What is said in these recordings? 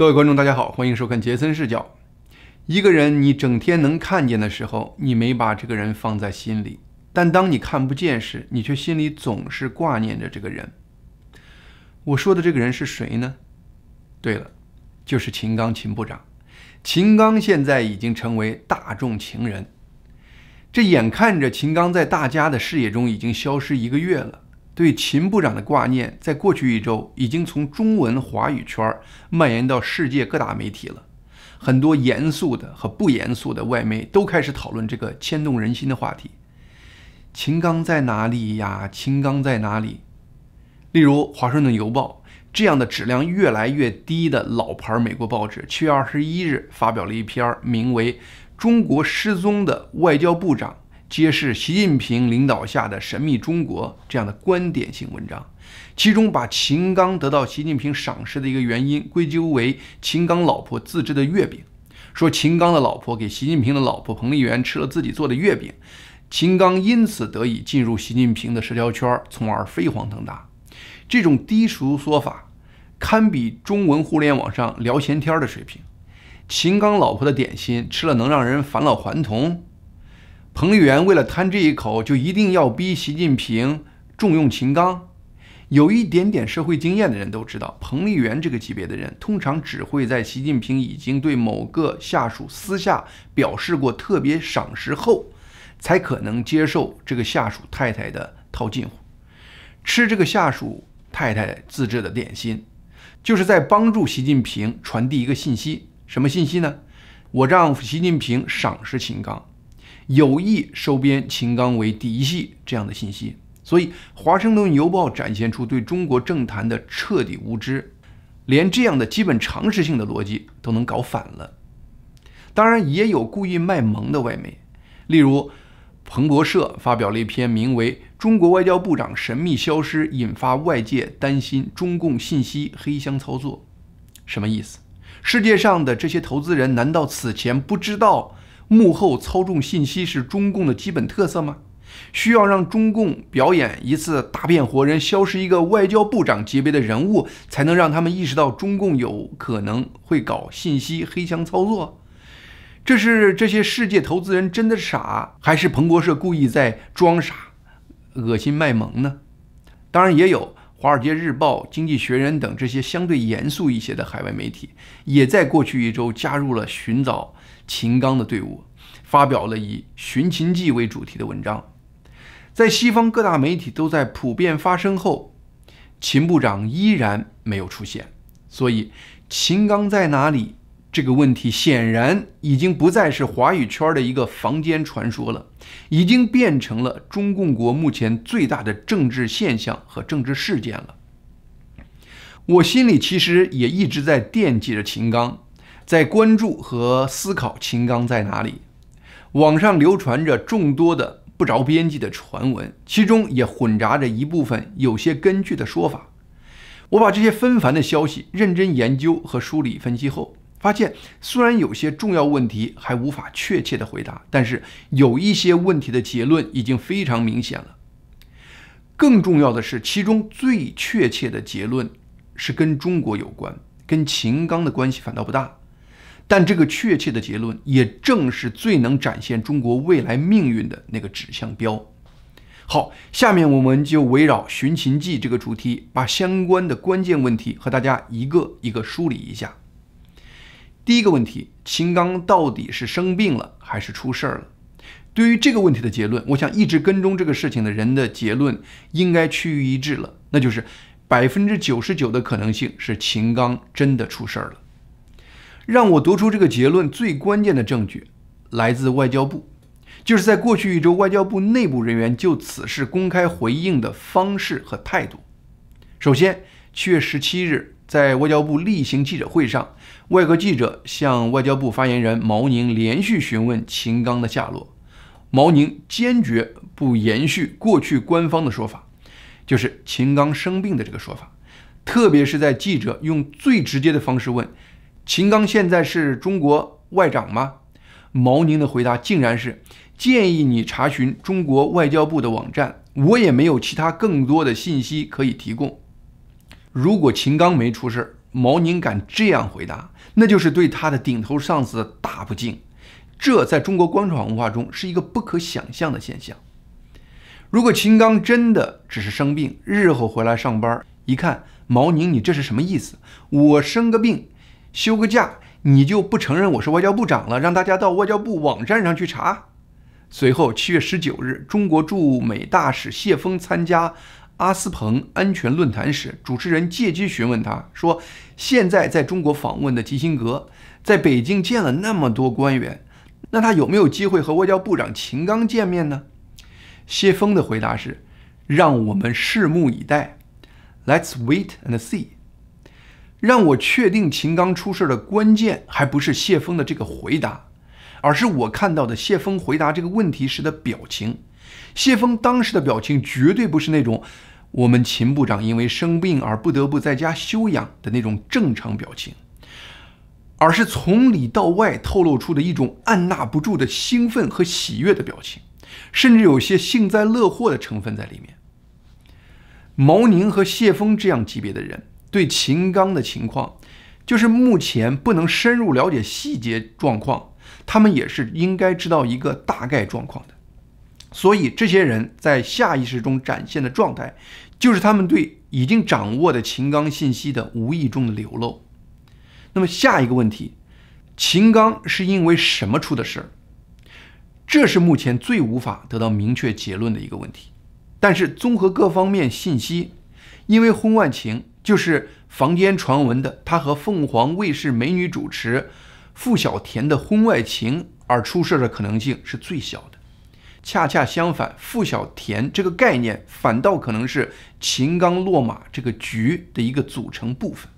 各位观众，大家好，欢迎收看《杰森视角》。一个人，你整天能看见的时候，你没把这个人放在心里；但当你看不见时，你却心里总是挂念着这个人。我说的这个人是谁呢？对了，就是秦刚，秦部长。秦刚现在已经成为大众情人。这眼看着秦刚在大家的视野中已经消失一个月了。对秦部长的挂念，在过去一周已经从中文华语圈蔓延到世界各大媒体了。很多严肃的和不严肃的外媒都开始讨论这个牵动人心的话题：秦刚在哪里呀？秦刚在哪里？例如《华盛顿邮报》这样的质量越来越低的老牌美国报纸，七月二十一日发表了一篇名为《中国失踪的外交部长》。揭示习近平领导下的神秘中国这样的观点性文章，其中把秦刚得到习近平赏识的一个原因归咎为秦刚老婆自制的月饼，说秦刚的老婆给习近平的老婆彭丽媛吃了自己做的月饼，秦刚因此得以进入习近平的社交圈，从而飞黄腾达。这种低俗说法堪比中文互联网上聊闲天的水平。秦刚老婆的点心吃了能让人返老还童？彭丽媛为了贪这一口，就一定要逼习近平重用秦刚。有一点点社会经验的人都知道，彭丽媛这个级别的人，通常只会在习近平已经对某个下属私下表示过特别赏识后，才可能接受这个下属太太的套近乎，吃这个下属太太自制的点心，就是在帮助习近平传递一个信息：什么信息呢？我丈夫习近平赏识秦刚。有意收编秦刚为嫡系这样的信息，所以《华盛顿邮报》展现出对中国政坛的彻底无知，连这样的基本常识性的逻辑都能搞反了。当然，也有故意卖萌的外媒，例如彭博社发表了一篇名为《中国外交部长神秘消失，引发外界担心中共信息黑箱操作》什么意思？世界上的这些投资人难道此前不知道？幕后操纵信息是中共的基本特色吗？需要让中共表演一次大变活人，消失一个外交部长级别的人物，才能让他们意识到中共有可能会搞信息黑箱操作。这是这些世界投资人真的傻，还是彭博社故意在装傻、恶心卖萌呢？当然也有《华尔街日报》《经济学人》等这些相对严肃一些的海外媒体，也在过去一周加入了寻找。秦刚的队伍发表了以“寻秦记”为主题的文章，在西方各大媒体都在普遍发声后，秦部长依然没有出现，所以秦刚在哪里这个问题，显然已经不再是华语圈的一个房间传说了，已经变成了中共国目前最大的政治现象和政治事件了。我心里其实也一直在惦记着秦刚。在关注和思考秦刚在哪里，网上流传着众多的不着边际的传闻，其中也混杂着一部分有些根据的说法。我把这些纷繁的消息认真研究和梳理分析后，发现虽然有些重要问题还无法确切的回答，但是有一些问题的结论已经非常明显了。更重要的是，其中最确切的结论是跟中国有关，跟秦刚的关系反倒不大。但这个确切的结论，也正是最能展现中国未来命运的那个指向标。好，下面我们就围绕《寻秦记》这个主题，把相关的关键问题和大家一个一个梳理一下。第一个问题：秦刚到底是生病了，还是出事儿了？对于这个问题的结论，我想一直跟踪这个事情的人的结论应该趋于一致了，那就是百分之九十九的可能性是秦刚真的出事儿了。让我得出这个结论最关键的证据，来自外交部，就是在过去一周，外交部内部人员就此事公开回应的方式和态度。首先，七月十七日，在外交部例行记者会上，外国记者向外交部发言人毛宁连续询问秦刚的下落，毛宁坚决不延续过去官方的说法，就是秦刚生病的这个说法，特别是在记者用最直接的方式问。秦刚现在是中国外长吗？毛宁的回答竟然是建议你查询中国外交部的网站。我也没有其他更多的信息可以提供。如果秦刚没出事，毛宁敢这样回答，那就是对他的顶头上司大不敬。这在中国官场文化中是一个不可想象的现象。如果秦刚真的只是生病，日后回来上班一看，毛宁你这是什么意思？我生个病。休个假，你就不承认我是外交部长了？让大家到外交部网站上去查。随后，七月十九日，中国驻美大使谢峰参加阿斯彭安全论坛时，主持人借机询问他说：“现在在中国访问的基辛格，在北京见了那么多官员，那他有没有机会和外交部长秦刚见面呢？”谢峰的回答是：“让我们拭目以待。” Let's wait and see. 让我确定秦刚出事的关键，还不是谢峰的这个回答，而是我看到的谢峰回答这个问题时的表情。谢峰当时的表情绝对不是那种我们秦部长因为生病而不得不在家休养的那种正常表情，而是从里到外透露出的一种按捺不住的兴奋和喜悦的表情，甚至有些幸灾乐祸的成分在里面。毛宁和谢峰这样级别的人。对秦刚的情况，就是目前不能深入了解细节状况，他们也是应该知道一个大概状况的。所以这些人在下意识中展现的状态，就是他们对已经掌握的秦刚信息的无意中的流露。那么下一个问题，秦刚是因为什么出的事儿？这是目前最无法得到明确结论的一个问题。但是综合各方面信息，因为婚外情。就是坊间传闻的他和凤凰卫视美女主持傅小田的婚外情而出事的可能性是最小的，恰恰相反，傅小田这个概念反倒可能是秦刚落马这个局的一个组成部分。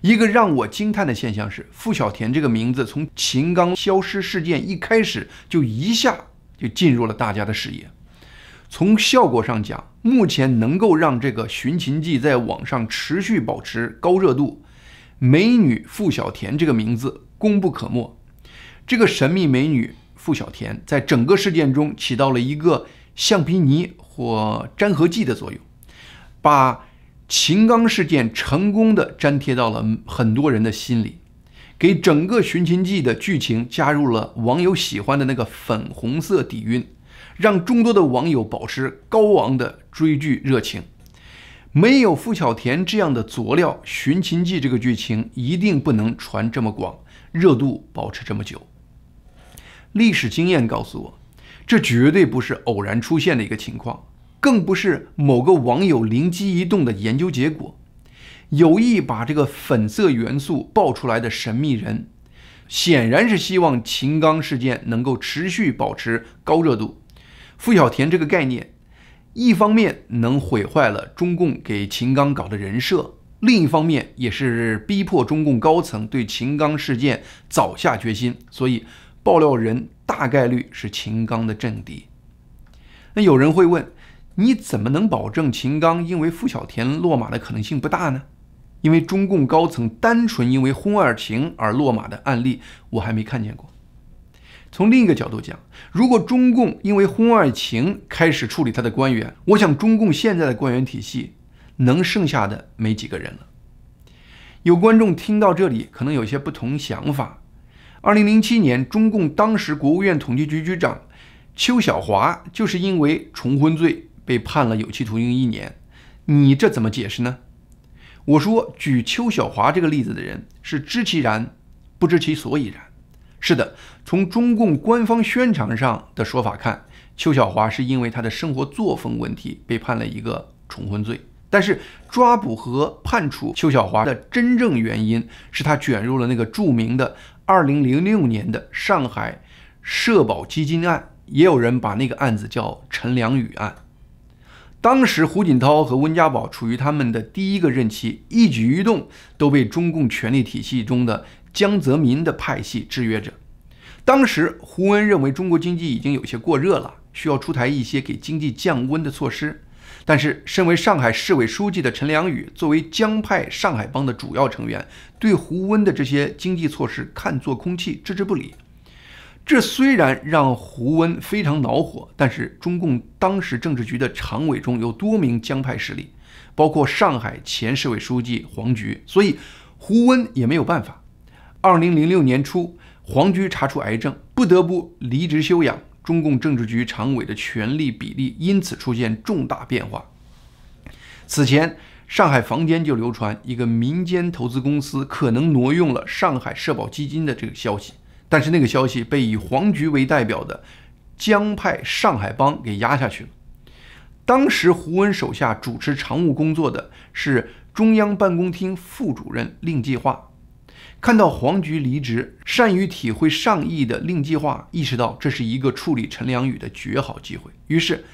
一个让我惊叹的现象是，傅小田这个名字从秦刚消失事件一开始就一下就进入了大家的视野。从效果上讲，目前能够让这个《寻秦记》在网上持续保持高热度，美女付小甜这个名字功不可没。这个神秘美女付小甜在整个事件中起到了一个橡皮泥或粘合剂的作用，把秦刚事件成功的粘贴到了很多人的心里，给整个《寻秦记》的剧情加入了网友喜欢的那个粉红色底蕴。让众多的网友保持高昂的追剧热情。没有傅小田这样的佐料，《寻秦记》这个剧情一定不能传这么广，热度保持这么久。历史经验告诉我，这绝对不是偶然出现的一个情况，更不是某个网友灵机一动的研究结果。有意把这个粉色元素爆出来的神秘人，显然是希望秦刚事件能够持续保持高热度。付小田这个概念，一方面能毁坏了中共给秦刚搞的人设，另一方面也是逼迫中共高层对秦刚事件早下决心。所以，爆料人大概率是秦刚的政敌。那有人会问，你怎么能保证秦刚因为付小田落马的可能性不大呢？因为中共高层单纯因为婚外情而落马的案例，我还没看见过。从另一个角度讲，如果中共因为婚外情开始处理他的官员，我想中共现在的官员体系能剩下的没几个人了。有观众听到这里可能有些不同想法。2007年，中共当时国务院统计局局长邱小华就是因为重婚罪被判了有期徒刑一年，你这怎么解释呢？我说，举邱小华这个例子的人是知其然，不知其所以然。是的，从中共官方宣传上的说法看，邱小华是因为他的生活作风问题被判了一个重婚罪。但是，抓捕和判处邱小华的真正原因是他卷入了那个著名的2006年的上海社保基金案，也有人把那个案子叫陈良宇案。当时，胡锦涛和温家宝处于他们的第一个任期，一举一动都被中共权力体系中的。江泽民的派系制约着。当时，胡温认为中国经济已经有些过热了，需要出台一些给经济降温的措施。但是，身为上海市委书记的陈良宇，作为江派上海帮的主要成员，对胡温的这些经济措施看作空气，置之不理。这虽然让胡温非常恼火，但是中共当时政治局的常委中有多名江派势力，包括上海前市委书记黄菊，所以胡温也没有办法。二零零六年初，黄菊查出癌症，不得不离职休养。中共政治局常委的权力比例因此出现重大变化。此前，上海坊间就流传一个民间投资公司可能挪用了上海社保基金的这个消息，但是那个消息被以黄菊为代表的江派上海帮给压下去了。当时，胡温手下主持常务工作的是中央办公厅副主任令计划。看到黄菊离职，善于体会上意的令计划意识到这是一个处理陈良宇的绝好机会，于是，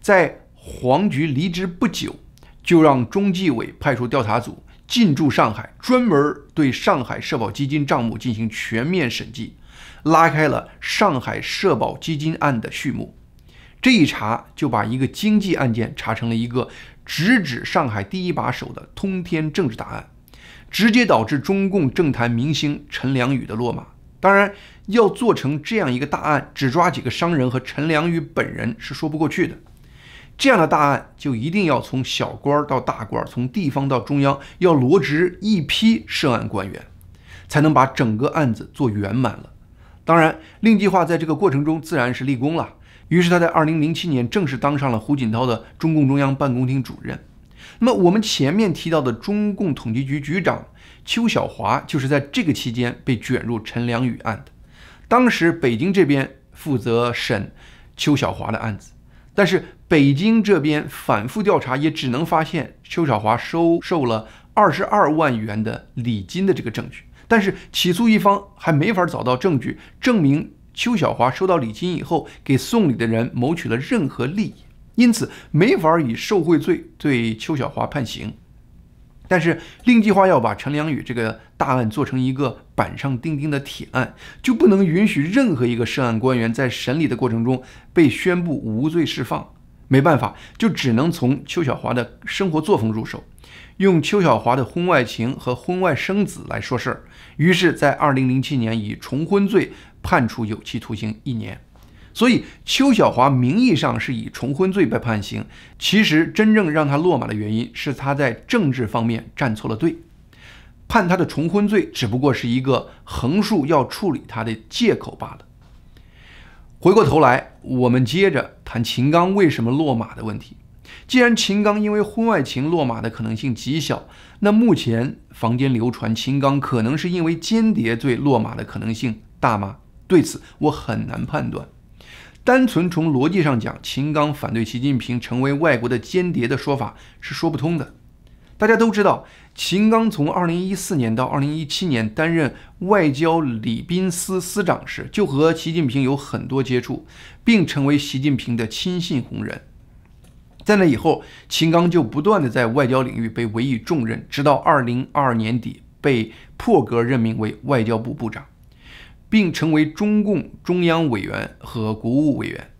在黄菊离职不久，就让中纪委派出调查组进驻上海，专门对上海社保基金账目进行全面审计，拉开了上海社保基金案的序幕。这一查，就把一个经济案件查成了一个直指上海第一把手的通天政治大案。直接导致中共政坛明星陈良宇的落马。当然，要做成这样一个大案，只抓几个商人和陈良宇本人是说不过去的。这样的大案就一定要从小官到大官，从地方到中央，要罗职一批涉案官员，才能把整个案子做圆满了。当然，令计划在这个过程中自然是立功了。于是，他在二零零七年正式当上了胡锦涛的中共中央办公厅主任。那么我们前面提到的中共统计局局长邱小华，就是在这个期间被卷入陈良宇案的。当时北京这边负责审邱小华的案子，但是北京这边反复调查，也只能发现邱小华收受了二十二万元的礼金的这个证据。但是起诉一方还没法找到证据，证明邱小华收到礼金以后给送礼的人谋取了任何利益。因此，没法以受贿罪对邱小华判刑。但是，令计划要把陈良宇这个大案做成一个板上钉钉的铁案，就不能允许任何一个涉案官员在审理的过程中被宣布无罪释放。没办法，就只能从邱小华的生活作风入手，用邱小华的婚外情和婚外生子来说事儿。于是，在2007年，以重婚罪判处有期徒刑一年。所以，邱小华名义上是以重婚罪被判刑，其实真正让他落马的原因是他在政治方面站错了队，判他的重婚罪只不过是一个横竖要处理他的借口罢了。回过头来，我们接着谈秦刚为什么落马的问题。既然秦刚因为婚外情落马的可能性极小，那目前坊间流传秦刚可能是因为间谍罪落马的可能性大吗？对此，我很难判断。单纯从逻辑上讲，秦刚反对习近平成为外国的间谍的说法是说不通的。大家都知道，秦刚从2014年到2017年担任外交礼宾司司长时，就和习近平有很多接触，并成为习近平的亲信红人。在那以后，秦刚就不断的在外交领域被委以重任，直到2022年底被破格任命为外交部部长。并成为中共中央委员和国务委员。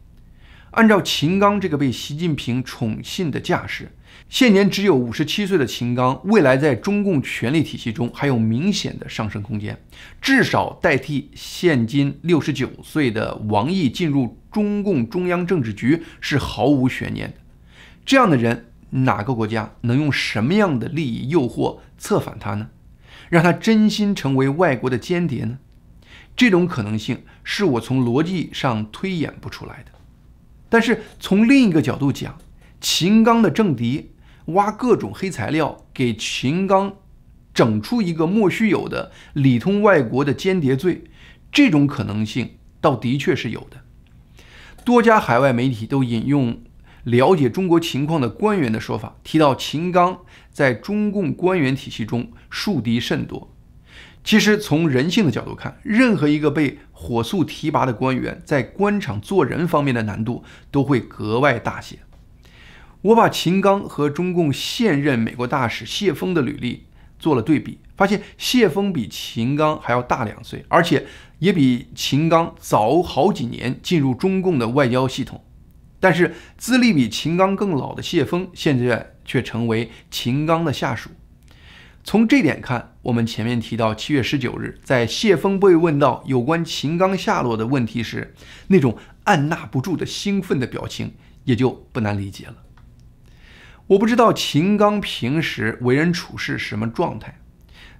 按照秦刚这个被习近平宠信的架势，现年只有五十七岁的秦刚，未来在中共权力体系中还有明显的上升空间，至少代替现今六十九岁的王毅进入中共中央政治局是毫无悬念的。这样的人，哪个国家能用什么样的利益诱惑策反他呢？让他真心成为外国的间谍呢？这种可能性是我从逻辑上推演不出来的，但是从另一个角度讲，秦刚的政敌挖各种黑材料，给秦刚整出一个莫须有的里通外国的间谍罪，这种可能性倒的确是有的。多家海外媒体都引用了解中国情况的官员的说法，提到秦刚在中共官员体系中树敌甚多。其实，从人性的角度看，任何一个被火速提拔的官员，在官场做人方面的难度都会格外大些。我把秦刚和中共现任美国大使谢峰的履历做了对比，发现谢峰比秦刚还要大两岁，而且也比秦刚早好几年进入中共的外交系统。但是，资历比秦刚更老的谢峰，现在却成为秦刚的下属。从这点看，我们前面提到七月十九日，在谢峰被问到有关秦刚下落的问题时，那种按捺不住的兴奋的表情，也就不难理解了。我不知道秦刚平时为人处事什么状态，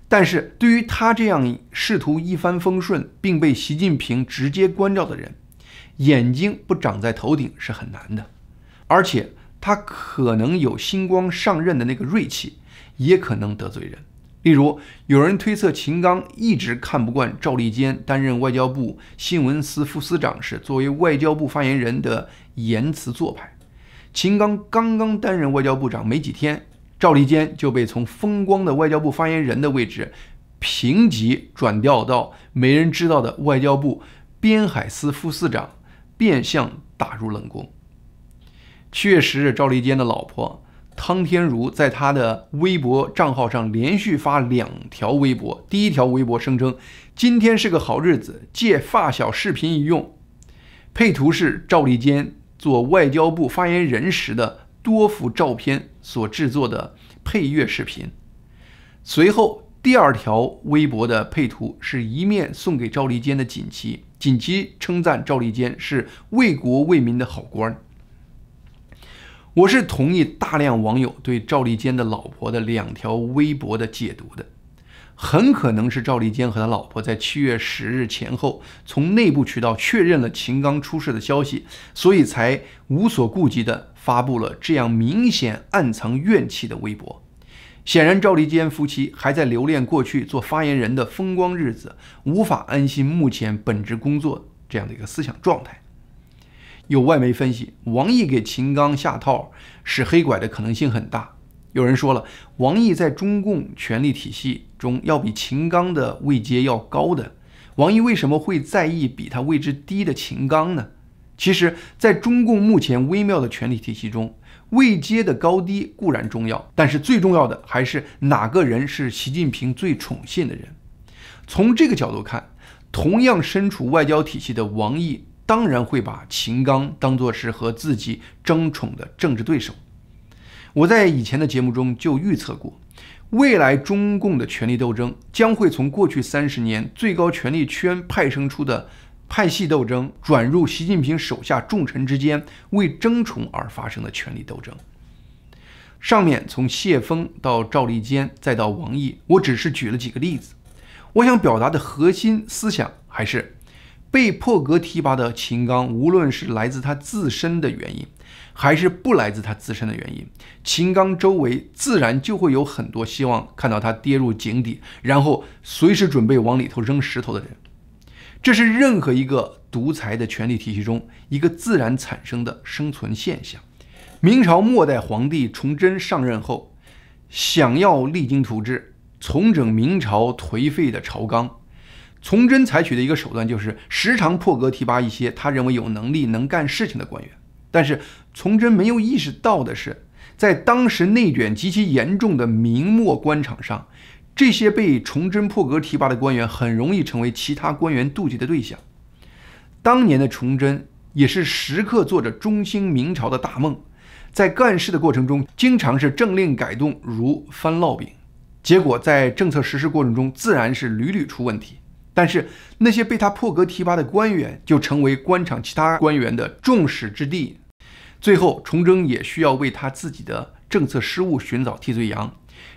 但是对于他这样试图一帆风顺并被习近平直接关照的人，眼睛不长在头顶是很难的，而且他可能有星光上任的那个锐气。也可能得罪人。例如，有人推测秦刚一直看不惯赵立坚担任外交部新闻司副司长时作为外交部发言人的言辞做派。秦刚刚刚担任外交部长没几天，赵立坚就被从风光的外交部发言人的位置平级转调到没人知道的外交部边海司副司长，变相打入冷宫。确实，赵立坚的老婆。汤天如在他的微博账号上连续发两条微博。第一条微博声称今天是个好日子，借发小视频一用，配图是赵立坚做外交部发言人时的多幅照片所制作的配乐视频。随后，第二条微博的配图是一面送给赵立坚的锦旗，锦旗称赞赵立坚是为国为民的好官。我是同意大量网友对赵立坚的老婆的两条微博的解读的，很可能是赵立坚和他老婆在七月十日前后从内部渠道确认了秦刚出事的消息，所以才无所顾忌地发布了这样明显暗藏怨气的微博。显然，赵立坚夫妻还在留恋过去做发言人的风光日子，无法安心目前本职工作这样的一个思想状态。有外媒分析，王毅给秦刚下套使黑拐的可能性很大。有人说了，王毅在中共权力体系中要比秦刚的位阶要高的，王毅为什么会在意比他位置低的秦刚呢？其实，在中共目前微妙的权力体系中，位阶的高低固然重要，但是最重要的还是哪个人是习近平最宠信的人。从这个角度看，同样身处外交体系的王毅。当然会把秦刚当作是和自己争宠的政治对手。我在以前的节目中就预测过，未来中共的权力斗争将会从过去三十年最高权力圈派生出的派系斗争，转入习近平手下重臣之间为争宠而发生的权力斗争。上面从谢峰到赵立坚再到王毅，我只是举了几个例子。我想表达的核心思想还是。被破格提拔的秦刚，无论是来自他自身的原因，还是不来自他自身的原因，秦刚周围自然就会有很多希望看到他跌入井底，然后随时准备往里头扔石头的人。这是任何一个独裁的权力体系中一个自然产生的生存现象。明朝末代皇帝崇祯上任后，想要励精图治，重整明朝颓废的朝纲。崇祯采取的一个手段就是时常破格提拔一些他认为有能力能干事情的官员，但是崇祯没有意识到的是，在当时内卷极其严重的明末官场上，这些被崇祯破格提拔的官员很容易成为其他官员妒忌的对象。当年的崇祯也是时刻做着中兴明朝的大梦，在干事的过程中，经常是政令改动如翻烙饼，结果在政策实施过程中自然是屡屡出问题。但是那些被他破格提拔的官员，就成为官场其他官员的众矢之的。最后，崇祯也需要为他自己的政策失误寻找替罪羊。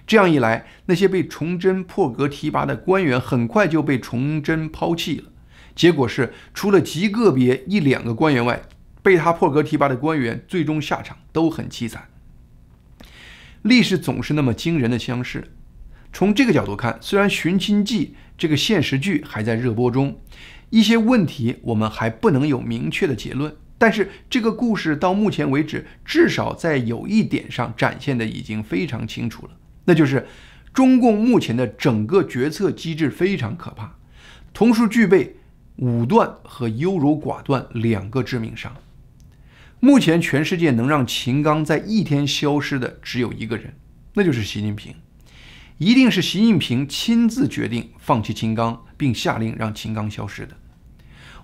这样一来，那些被崇祯破格提拔的官员，很快就被崇祯抛弃了。结果是，除了极个别一两个官员外，被他破格提拔的官员，最终下场都很凄惨。历史总是那么惊人的相似。从这个角度看，虽然寻亲记。这个现实剧还在热播中，一些问题我们还不能有明确的结论。但是这个故事到目前为止，至少在有一点上展现的已经非常清楚了，那就是中共目前的整个决策机制非常可怕，同时具备武断和优柔寡断两个致命伤。目前全世界能让秦刚在一天消失的只有一个人，那就是习近平。一定是习近平亲自决定放弃秦刚，并下令让秦刚消失的。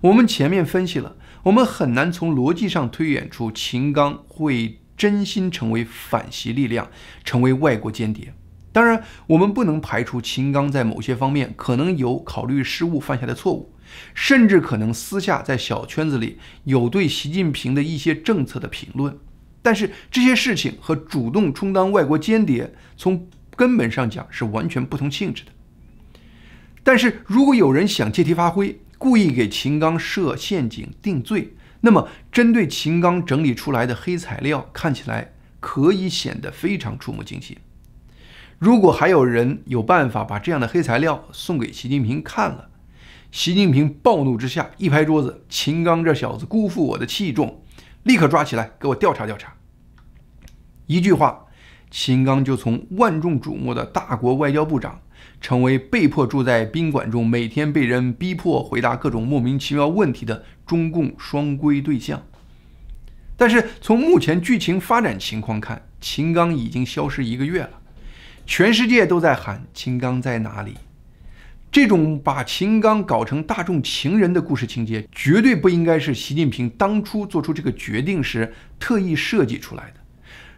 我们前面分析了，我们很难从逻辑上推演出秦刚会真心成为反习力量，成为外国间谍。当然，我们不能排除秦刚在某些方面可能有考虑失误犯下的错误，甚至可能私下在小圈子里有对习近平的一些政策的评论。但是这些事情和主动充当外国间谍从。根本上讲是完全不同性质的。但是如果有人想借题发挥，故意给秦刚设陷阱定罪，那么针对秦刚整理出来的黑材料，看起来可以显得非常触目惊心。如果还有人有办法把这样的黑材料送给习近平看了，习近平暴怒之下一拍桌子：“秦刚这小子辜负我的器重，立刻抓起来给我调查调查。”一句话。秦刚就从万众瞩目的大国外交部长，成为被迫住在宾馆中，每天被人逼迫回答各种莫名其妙问题的中共双规对象。但是从目前剧情发展情况看，秦刚已经消失一个月了，全世界都在喊秦刚在哪里。这种把秦刚搞成大众情人的故事情节，绝对不应该是习近平当初做出这个决定时特意设计出来的。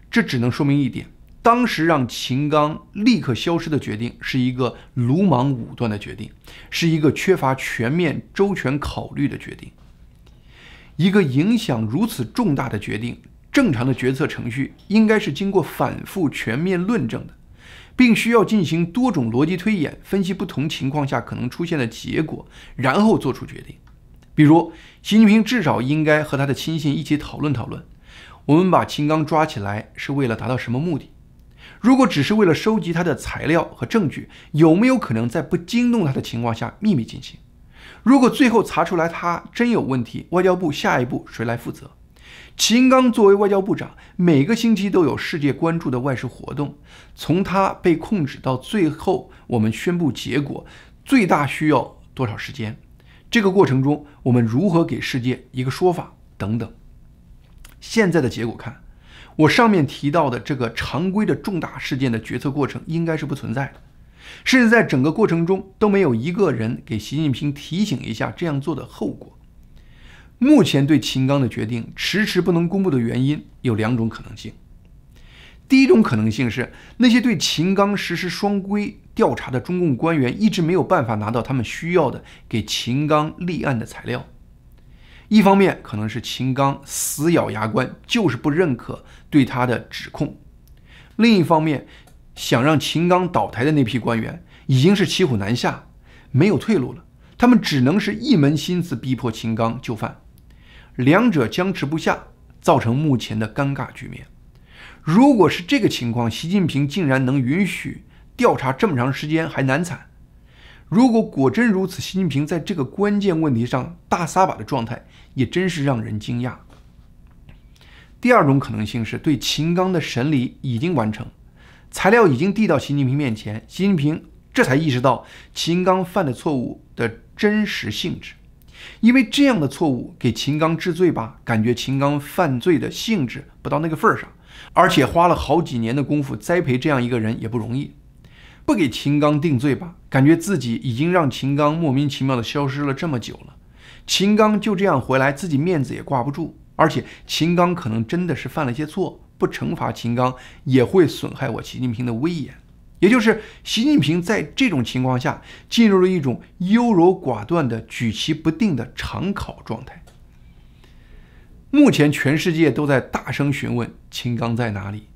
这只能说明一点。当时让秦刚立刻消失的决定是一个鲁莽武断的决定，是一个缺乏全面周全考虑的决定。一个影响如此重大的决定，正常的决策程序应该是经过反复全面论证的，并需要进行多种逻辑推演，分析不同情况下可能出现的结果，然后做出决定。比如，习近平至少应该和他的亲信一起讨论讨论，我们把秦刚抓起来是为了达到什么目的？如果只是为了收集他的材料和证据，有没有可能在不惊动他的情况下秘密进行？如果最后查出来他真有问题，外交部下一步谁来负责？秦刚作为外交部长，每个星期都有世界关注的外事活动。从他被控制到最后我们宣布结果，最大需要多少时间？这个过程中我们如何给世界一个说法？等等。现在的结果看。我上面提到的这个常规的重大事件的决策过程应该是不存在的，甚至在整个过程中都没有一个人给习近平提醒一下这样做的后果。目前对秦刚的决定迟迟不能公布的原因有两种可能性。第一种可能性是那些对秦刚实施双规调查的中共官员一直没有办法拿到他们需要的给秦刚立案的材料。一方面可能是秦刚死咬牙关，就是不认可对他的指控；另一方面，想让秦刚倒台的那批官员已经是骑虎难下，没有退路了，他们只能是一门心思逼迫秦刚就范。两者僵持不下，造成目前的尴尬局面。如果是这个情况，习近平竟然能允许调查这么长时间还难产？如果果真如此，习近平在这个关键问题上大撒把的状态也真是让人惊讶。第二种可能性是对秦刚的审理已经完成，材料已经递到习近平面前，习近平这才意识到秦刚犯的错误的真实性质。因为这样的错误给秦刚治罪吧，感觉秦刚犯罪的性质不到那个份儿上，而且花了好几年的功夫栽培这样一个人也不容易，不给秦刚定罪吧。感觉自己已经让秦刚莫名其妙的消失了这么久了，秦刚就这样回来，自己面子也挂不住。而且秦刚可能真的是犯了些错，不惩罚秦刚也会损害我习近平的威严。也就是习近平在这种情况下进入了一种优柔寡断的举棋不定的常考状态。目前全世界都在大声询问秦刚在哪里。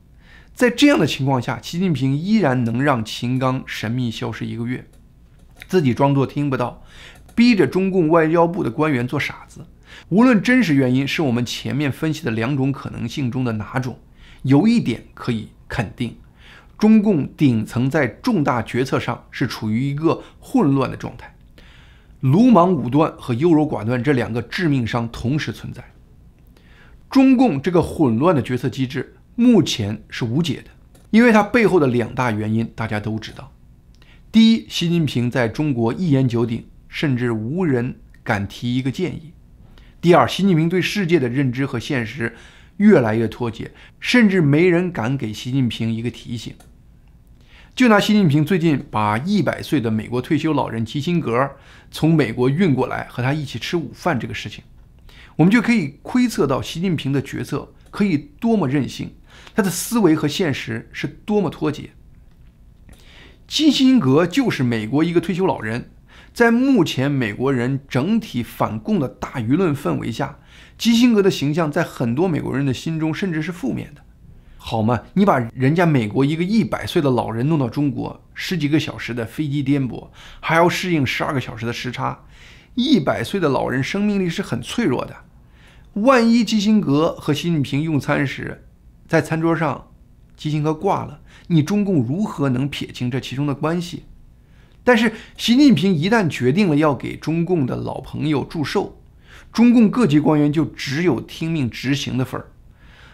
在这样的情况下，习近平依然能让秦刚神秘消失一个月，自己装作听不到，逼着中共外交部的官员做傻子。无论真实原因是我们前面分析的两种可能性中的哪种，有一点可以肯定：中共顶层在重大决策上是处于一个混乱的状态，鲁莽武断和优柔寡断这两个致命伤同时存在。中共这个混乱的决策机制。目前是无解的，因为它背后的两大原因大家都知道：第一，习近平在中国一言九鼎，甚至无人敢提一个建议；第二，习近平对世界的认知和现实越来越脱节，甚至没人敢给习近平一个提醒。就拿习近平最近把一百岁的美国退休老人基辛格从美国运过来和他一起吃午饭这个事情，我们就可以窥测到习近平的决策可以多么任性。他的思维和现实是多么脱节！基辛格就是美国一个退休老人，在目前美国人整体反共的大舆论氛围下，基辛格的形象在很多美国人的心中甚至是负面的，好嘛，你把人家美国一个一百岁的老人弄到中国，十几个小时的飞机颠簸，还要适应十二个小时的时差，一百岁的老人生命力是很脆弱的。万一基辛格和习近平用餐时，在餐桌上，基辛格挂了，你中共如何能撇清这其中的关系？但是习近平一旦决定了要给中共的老朋友祝寿，中共各级官员就只有听命执行的份儿。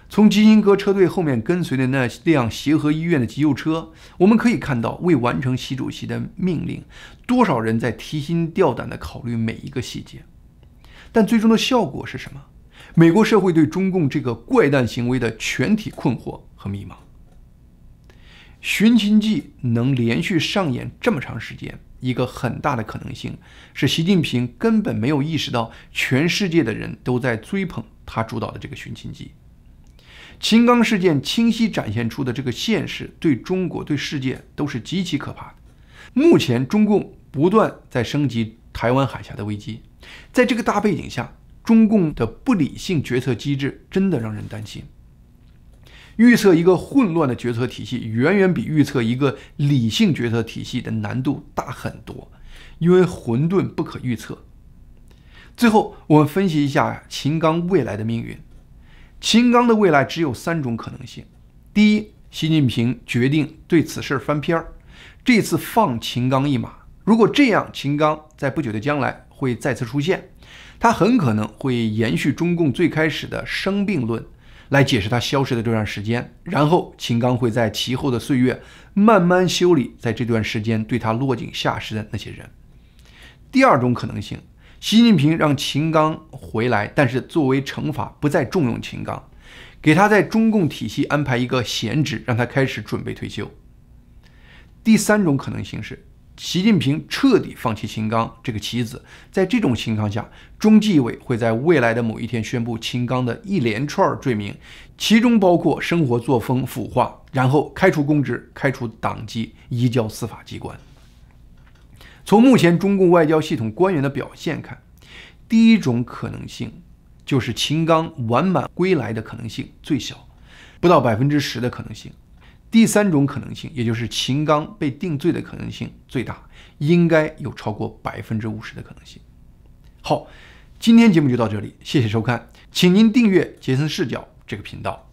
从基辛格车队后面跟随的那辆协和医院的急救车，我们可以看到，为完成习主席的命令，多少人在提心吊胆地考虑每一个细节。但最终的效果是什么？美国社会对中共这个怪诞行为的全体困惑和迷茫。寻秦记能连续上演这么长时间，一个很大的可能性是习近平根本没有意识到全世界的人都在追捧他主导的这个寻秦记。秦刚事件清晰展现出的这个现实，对中国、对世界都是极其可怕的。目前，中共不断在升级台湾海峡的危机，在这个大背景下。中共的不理性决策机制真的让人担心。预测一个混乱的决策体系，远远比预测一个理性决策体系的难度大很多，因为混沌不可预测。最后，我们分析一下秦刚未来的命运。秦刚的未来只有三种可能性：第一，习近平决定对此事翻篇儿，这次放秦刚一马。如果这样，秦刚在不久的将来会再次出现。他很可能会延续中共最开始的“生病论”来解释他消失的这段时间，然后秦刚会在其后的岁月慢慢修理在这段时间对他落井下石的那些人。第二种可能性，习近平让秦刚回来，但是作为惩罚不再重用秦刚，给他在中共体系安排一个闲职，让他开始准备退休。第三种可能性是。习近平彻底放弃秦刚这个棋子，在这种情况下，中纪委会在未来的某一天宣布秦刚的一连串罪名，其中包括生活作风腐化，然后开除公职、开除党籍、移交司法机关。从目前中共外交系统官员的表现看，第一种可能性就是秦刚完满归来的可能性最小，不到百分之十的可能性。第三种可能性，也就是秦刚被定罪的可能性最大，应该有超过百分之五十的可能性。好，今天节目就到这里，谢谢收看，请您订阅“杰森视角”这个频道。